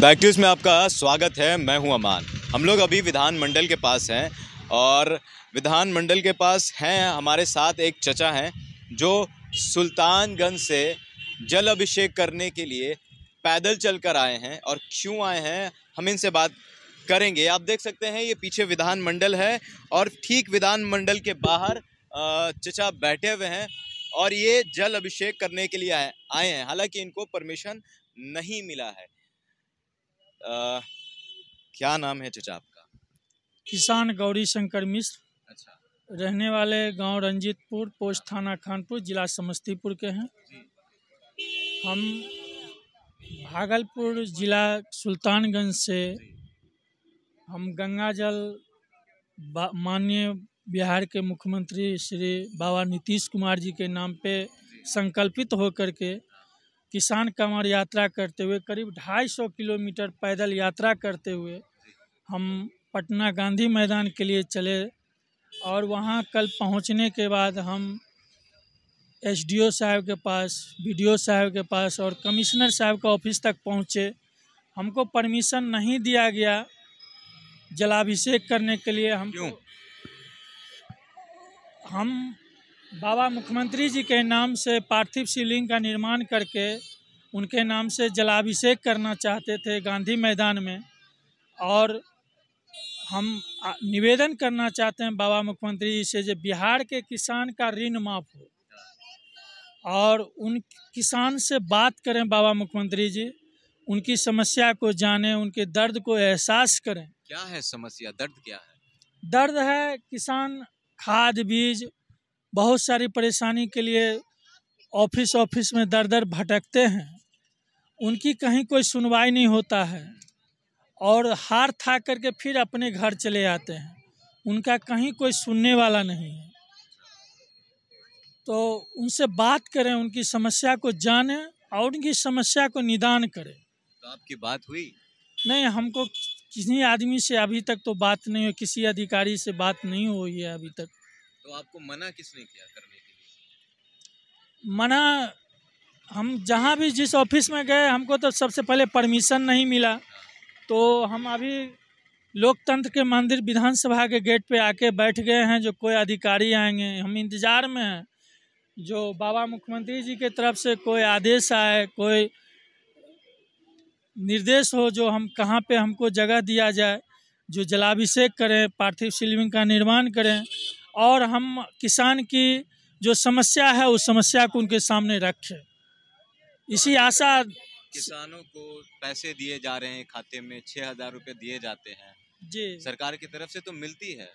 Back में आपका स्वागत है मैं हूं अमान हम लोग अभी विधानमंडल के पास हैं और विधानमंडल के पास हैं हमारे साथ एक चचा हैं जो सुल्तानगंज से जल अभिषेक करने के लिए पैदल चल कर आए हैं और क्यों आए हैं हम इनसे बात करेंगे आप देख सकते हैं ये पीछे विधानमंडल है और ठीक विधानमंडल के बाहर चचा बैठे हुए हैं और ये जल अभिषेक करने के लिए आए आए हैं हालांकि इनको परमिशन नहीं मिला है आ, क्या नाम है चचा आपका किसान गौरी शंकर मिश्र अच्छा रहने वाले गांव रंजीतपुर पोस्ट थाना खानपुर जिला समस्तीपुर के हैं हम भागलपुर जिला सुल्तानगंज से हम गंगा जल माननीय बिहार के मुख्यमंत्री श्री बाबा नीतीश कुमार जी के नाम पे संकल्पित होकर के हाँ। किसान कंवर यात्रा करते हुए करीब ढाई सौ किलोमीटर पैदल यात्रा करते हुए हम पटना गांधी मैदान के लिए चले और वहाँ कल पहुँचने के बाद हम एसडीओ साहब के पास ओ साहब के पास और कमिश्नर साहब का ऑफिस तक पहुँचे हमको परमिशन नहीं दिया गया जलाभिषेक करने के लिए हम हम बाबा मुख्यमंत्री जी के नाम से पार्थिव शिवलिंग का निर्माण करके उनके नाम से जलाभिषेक करना चाहते थे गांधी मैदान में और हम निवेदन करना चाहते हैं बाबा मुख्यमंत्री जी से जो बिहार के किसान का ऋण माफ हो और उन किसान से बात करें बाबा मुख्यमंत्री जी उनकी समस्या को जानें उनके दर्द को एहसास करें क्या है समस्या दर्द क्या है दर्द है किसान खाद बीज बहुत सारी परेशानी के लिए ऑफिस ऑफिस में दर दर भटकते हैं उनकी कहीं कोई सुनवाई नहीं होता है और हार था करके फिर अपने घर चले आते हैं उनका कहीं कोई सुनने वाला नहीं है तो उनसे बात करें उनकी समस्या को जानें और उनकी समस्या को निदान करें तो आपकी बात हुई नहीं हमको किसी आदमी से अभी तक तो बात नहीं हुई किसी अधिकारी से बात नहीं हुई है अभी तक तो आपको मना किसने किया करने के लिए मना हम जहाँ भी जिस ऑफिस में गए हमको तो सबसे पहले परमिशन नहीं मिला तो हम अभी लोकतंत्र के मंदिर विधानसभा के गेट पे आके बैठ गए हैं जो कोई अधिकारी आएंगे हम इंतज़ार में हैं जो बाबा मुख्यमंत्री जी के तरफ से कोई आदेश आए कोई निर्देश हो जो हम कहाँ पे हमको जगह दिया जाए जो जलाभिषेक करें पार्थिव शिवलिंग का निर्माण करें और हम किसान की जो समस्या है उस समस्या को उनके सामने रखें इसी आशा किसानों को पैसे दिए जा रहे हैं खाते में छः हजार रुपये दिए जाते हैं जी सरकार की तरफ से तो मिलती है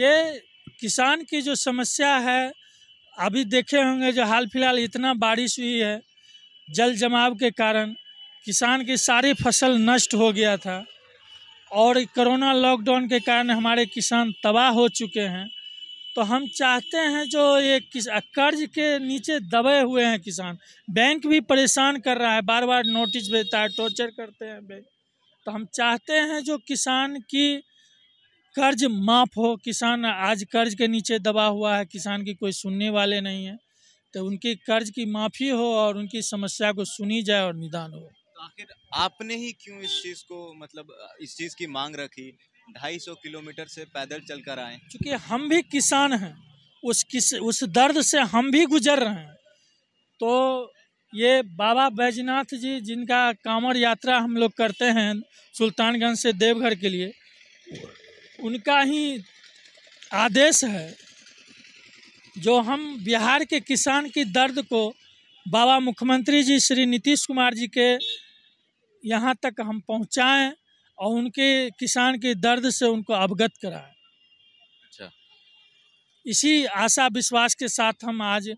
ये किसान की जो समस्या है अभी देखे होंगे जो हाल फिलहाल इतना बारिश हुई है जल जमाव के कारण किसान की सारी फसल नष्ट हो गया था और कोरोना लॉकडाउन के कारण हमारे किसान तबाह हो चुके हैं तो हम चाहते हैं जो ये किस कर्ज के नीचे दबे हुए हैं किसान बैंक भी परेशान कर रहा है बार बार नोटिस भेजता है टॉर्चर करते हैं बैंक तो हम चाहते हैं जो किसान की कर्ज माफ़ हो किसान आज कर्ज के नीचे दबा हुआ है किसान की कोई सुनने वाले नहीं है तो उनकी कर्ज की माफ़ी हो और उनकी समस्या को सुनी जाए और निदान हो आखिर आपने ही क्यों इस चीज़ को मतलब इस चीज़ की मांग रखी ढाई सौ किलोमीटर से पैदल चलकर आए क्योंकि हम भी किसान हैं उस किस उस दर्द से हम भी गुजर रहे हैं तो ये बाबा बैजनाथ जी जिनका कांवर यात्रा हम लोग करते हैं सुल्तानगंज से देवघर के लिए उनका ही आदेश है जो हम बिहार के किसान की दर्द को बाबा मुख्यमंत्री जी श्री नीतीश कुमार जी के यहाँ तक हम पहुँचाएँ और उनके किसान के दर्द से उनको अवगत कराएं अच्छा इसी आशा विश्वास के साथ हम आज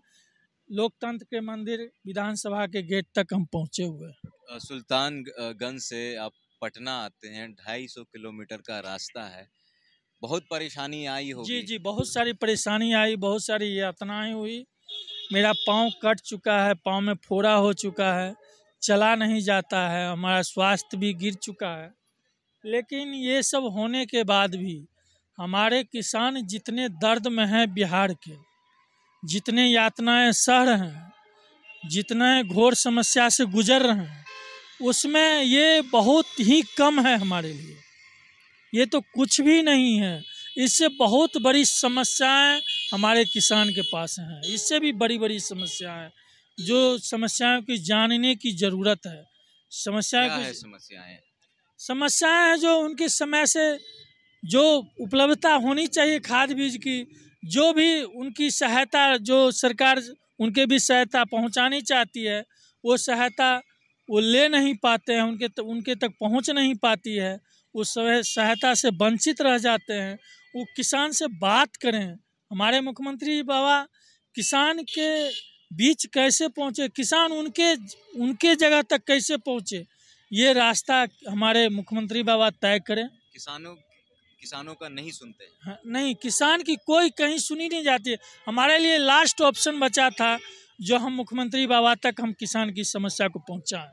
लोकतंत्र के मंदिर विधानसभा के गेट तक हम पहुँचे हुए हैं सुल्तानगंज से आप पटना आते हैं ढाई सौ किलोमीटर का रास्ता है बहुत परेशानी आई हो जी जी बहुत सारी परेशानी आई बहुत सारी यातनाएं हुई मेरा पाँव कट चुका है पाँव में फोड़ा हो चुका है चला नहीं जाता है हमारा स्वास्थ्य भी गिर चुका है लेकिन ये सब होने के बाद भी हमारे किसान जितने दर्द में हैं बिहार के जितने यातनाएं सह रहे हैं जितने घोर समस्या से गुजर रहे हैं उसमें ये बहुत ही कम है हमारे लिए ये तो कुछ भी नहीं है इससे बहुत बड़ी समस्याएं हमारे किसान के पास हैं इससे भी बड़ी बड़ी समस्याएं जो समस्याओं की जानने की जरूरत है समस्याएं क्या है समस्याएं समस्याएं हैं जो उनके समय से जो उपलब्धता होनी चाहिए खाद बीज की जो भी उनकी सहायता जो सरकार उनके भी सहायता पहुंचानी चाहती है वो सहायता वो ले नहीं पाते हैं उनके त, उनके तक पहुंच नहीं पाती है उस सहायता से वंचित रह जाते हैं वो किसान से बात करें हमारे मुख्यमंत्री बाबा किसान के बीच कैसे पहुँचे किसान उनके उनके जगह तक कैसे पहुँचे ये रास्ता हमारे मुख्यमंत्री बाबा तय करें किसानों किसानों का नहीं सुनते हाँ, नहीं किसान की कोई कहीं सुनी नहीं जाती हमारे लिए लास्ट ऑप्शन बचा था जो हम मुख्यमंत्री बाबा तक हम किसान की समस्या को पहुँचाए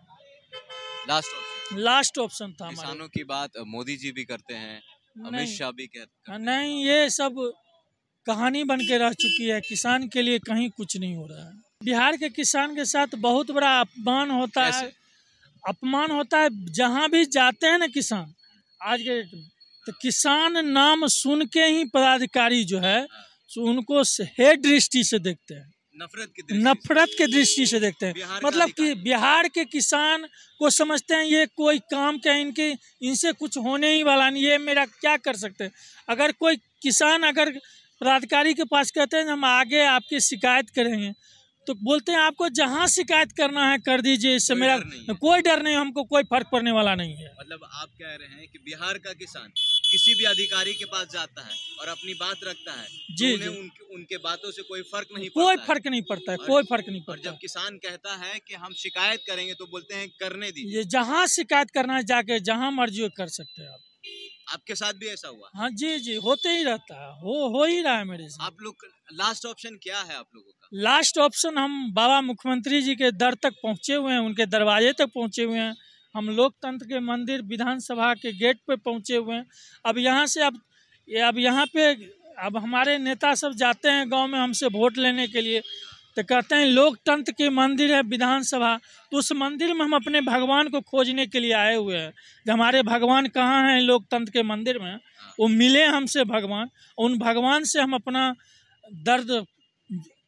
लास्ट ऑप्शन लास्ट ऑप्शन था किसानों की बात मोदी जी भी करते हैं अमित शाह भी कहते हाँ, हैं नहीं ये सब कहानी बन के रह चुकी है किसान के लिए कहीं कुछ नहीं हो रहा है बिहार के किसान के साथ बहुत बड़ा अपमान होता है अपमान होता है जहाँ भी जाते हैं ना किसान आज के डेट में तो किसान नाम सुन के ही पदाधिकारी जो है सो हाँ। तो उनको हे दृष्टि से देखते हैं नफरत के नफरत के दृष्टि से देखते हैं मतलब कि बिहार के किसान को समझते हैं ये कोई काम क्या इनके इनसे कुछ होने ही वाला नहीं ये मेरा क्या कर सकते हैं अगर कोई किसान अगर प्राधिकारी के पास कहते हैं हम आगे आपकी शिकायत करेंगे तो बोलते हैं आपको जहाँ शिकायत करना है कर दीजिए इससे मेरा कोई डर नहीं हमको कोई फर्क पड़ने वाला नहीं है मतलब आप कह रहे हैं कि बिहार का किसान किसी भी अधिकारी के पास जाता है और अपनी बात रखता है तो जी, तो जी। उनके, उनके बातों से कोई फर्क नहीं कोई फर्क नहीं पड़ता है कोई फर्क नहीं पड़ता जब किसान कहता है की हम शिकायत करेंगे तो बोलते हैं करने दीजिए जहाँ शिकायत करना है जाके जहाँ मर्जी कर सकते हैं आप आपके साथ भी ऐसा हुआ हाँ जी जी होते ही रहता है हो हो ही रहा है मेरे साथ आप लोग लास्ट ऑप्शन क्या है आप लोगों का लास्ट ऑप्शन हम बाबा मुख्यमंत्री जी के दर तक पहुँचे हुए हैं उनके दरवाजे तक पहुँचे हुए हैं हम लोकतंत्र के मंदिर विधानसभा के गेट पे पहुँचे हुए हैं अब यहाँ से अब अब यहाँ पे अब हमारे नेता सब जाते हैं गाँव में हमसे वोट लेने के लिए तो कहते हैं लोकतंत्र के मंदिर है विधानसभा तो उस मंदिर में हम अपने भगवान को खोजने के लिए आए हुए हैं कि हमारे भगवान कहाँ हैं लोकतंत्र के मंदिर में हाँ। वो मिले हमसे भगवान उन भगवान से हम अपना दर्द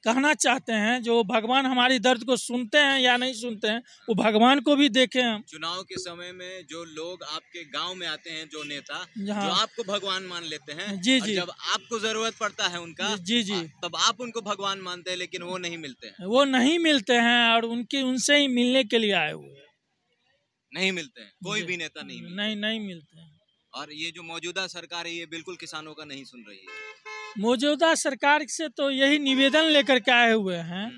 कहना चाहते हैं जो भगवान हमारी दर्द को सुनते हैं या नहीं सुनते हैं वो भगवान को भी देखे हम चुनाव के समय में जो लोग आपके गांव में आते हैं जो नेता जो आपको भगवान मान लेते हैं जी जी जब आपको जरूरत पड़ता है उनका जी जी तब आप उनको भगवान मानते हैं लेकिन वो नहीं मिलते हैं वो नहीं मिलते हैं और उनके उनसे ही मिलने के लिए आए हुए नहीं मिलते हैं कोई भी नेता नहीं नहीं नहीं मिलते हैं और ये जो मौजूदा सरकार है ये बिल्कुल किसानों का नहीं सुन रही है मौजूदा सरकार से तो यही निवेदन लेकर के आए हुए हैं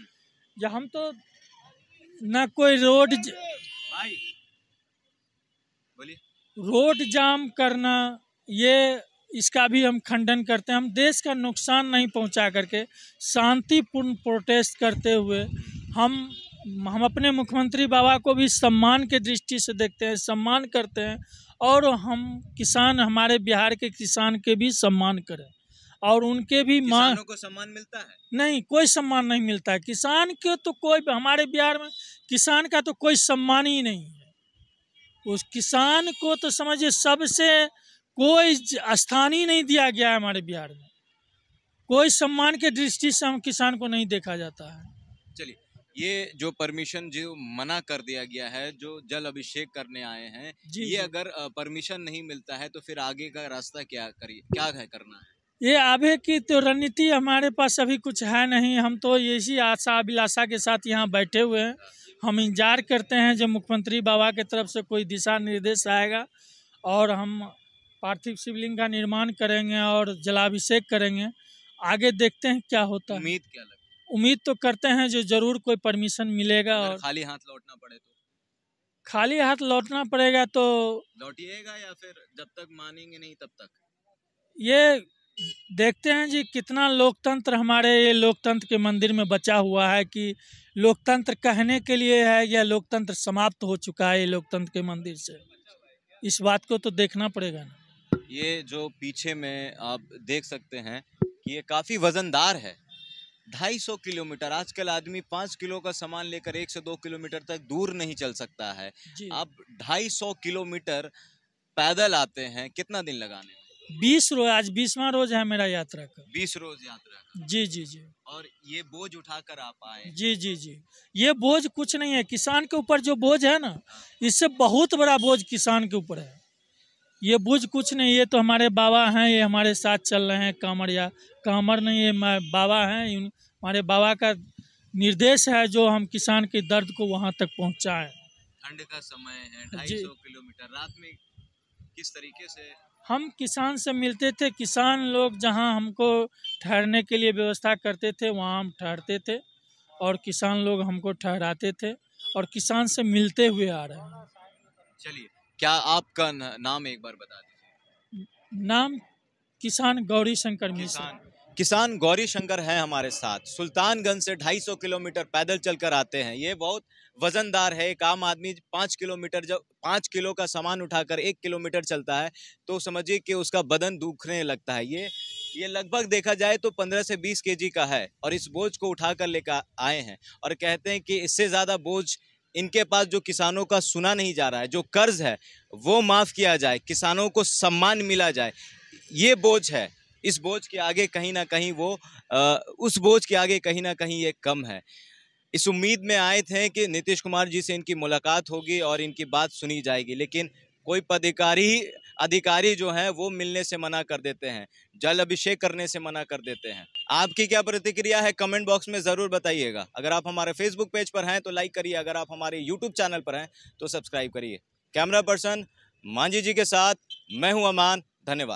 जो हम्म। हम तो न कोई रोड ज... रोड जाम करना ये इसका भी हम खंडन करते हैं हम देश का नुकसान नहीं पहुंचा करके शांतिपूर्ण प्रोटेस्ट करते हुए हम हम अपने मुख्यमंत्री बाबा को भी सम्मान के दृष्टि से देखते हैं सम्मान करते हैं और हम किसान हमारे बिहार के किसान के भी सम्मान करें और उनके भी मान को सम्मान मिलता है नहीं कोई सम्मान नहीं मिलता है किसान के तो कोई हमारे बिहार में किसान का तो कोई सम्मान ही नहीं है उस किसान को तो समझिए सबसे कोई स्थान ही नहीं दिया गया है हमारे बिहार में कोई सम्मान के दृष्टि से हम किसान को नहीं देखा जाता है चलिए ये जो परमिशन जो मना कर दिया गया है जो जल अभिषेक करने आए हैं ये अगर परमिशन नहीं मिलता है तो फिर आगे का रास्ता क्या करिए क्या है करना है ये आभे की तो रणनीति हमारे पास अभी कुछ है नहीं हम तो यही आशा अभिलाषा के साथ यहाँ बैठे हुए हैं हम इंतजार करते हैं जो मुख्यमंत्री बाबा के तरफ से कोई दिशा निर्देश आएगा और हम पार्थिव शिवलिंग का निर्माण करेंगे और जलाभिषेक करेंगे आगे देखते हैं क्या होता है उम्मीद क्या लगता है उम्मीद तो करते हैं जो जरूर कोई परमिशन मिलेगा और खाली हाथ लौटना पड़े तो खाली हाथ लौटना पड़ेगा तो लौटिएगा या फिर जब तक मानेंगे नहीं तब तक ये देखते हैं जी कितना लोकतंत्र हमारे ये लोकतंत्र के मंदिर में बचा हुआ है कि लोकतंत्र कहने के लिए है या लोकतंत्र समाप्त हो चुका है ये लोकतंत्र के मंदिर से इस बात को तो देखना पड़ेगा ना ये जो पीछे में आप देख सकते हैं कि ये काफ़ी वज़नदार है ढाई सौ किलोमीटर आजकल आदमी पाँच किलो का सामान लेकर एक से दो किलोमीटर तक दूर नहीं चल सकता है आप ढाई सौ किलोमीटर पैदल आते हैं कितना दिन लगाने बीस रोज आज बीसवा रोज है मेरा यात्रा का बीस रोज यात्रा का जी जी जी और ये बोझ उठाकर आप आए जी जी जी ये बोझ कुछ नहीं है किसान के ऊपर जो बोझ है ना इससे बहुत बड़ा बोझ किसान के ऊपर है ये बोझ कुछ नहीं ये तो हमारे बाबा हैं ये हमारे साथ चल रहे हैं कांवर या कांवर नहीं ये बाबा हैं हमारे बाबा का निर्देश है जो हम किसान के दर्द को वहाँ तक पहुँचाए ठंड का समय है ढाई सौ किलोमीटर रात में किस तरीके से हम किसान से मिलते थे किसान लोग जहां हमको ठहरने के लिए व्यवस्था करते थे वहां हम ठहरते थे और किसान लोग हमको ठहराते थे और किसान से मिलते हुए आ रहे हैं चलिए क्या आपका नाम एक बार बता दीजिए नाम किसान गौरी शंकर मिश्र किसान गौरी शंकर हैं हमारे साथ सुल्तानगंज से 250 किलोमीटर पैदल चलकर आते हैं ये बहुत वज़नदार है एक आम आदमी पाँच किलोमीटर जब पाँच किलो का सामान उठाकर एक किलोमीटर चलता है तो समझिए कि उसका बदन दुखने लगता है ये ये लगभग देखा जाए तो 15 से 20 केजी का है और इस बोझ को उठा कर लेकर आए हैं और कहते हैं कि इससे ज़्यादा बोझ इनके पास जो किसानों का सुना नहीं जा रहा है जो कर्ज है वो माफ़ किया जाए किसानों को सम्मान मिला जाए ये बोझ है इस बोझ के आगे कहीं ना कहीं वो उस बोझ के आगे कहीं ना कहीं ये कम है इस उम्मीद में आए थे कि नीतीश कुमार जी से इनकी मुलाकात होगी और इनकी बात सुनी जाएगी लेकिन कोई पदाधिकारी अधिकारी जो हैं वो मिलने से मना कर देते हैं जल अभिषेक करने से मना कर देते हैं आपकी क्या प्रतिक्रिया है कमेंट बॉक्स में ज़रूर बताइएगा अगर आप हमारे फेसबुक पेज पर हैं तो लाइक करिए अगर आप हमारे यूट्यूब चैनल पर हैं तो सब्सक्राइब करिए कैमरा पर्सन मांझी जी के साथ मैं हूं अमान धन्यवाद